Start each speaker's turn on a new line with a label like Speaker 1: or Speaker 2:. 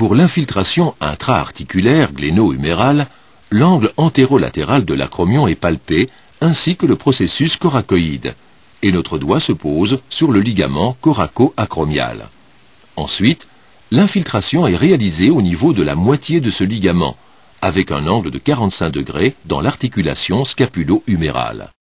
Speaker 1: Pour l'infiltration intra-articulaire gléno-humérale, l'angle antéro-latéral de l'acromion est palpé, ainsi que le processus coracoïde, et notre doigt se pose sur le ligament coraco-acromial. Ensuite, l'infiltration est réalisée au niveau de la moitié de ce ligament, avec un angle de 45 degrés dans l'articulation scapulo-humérale.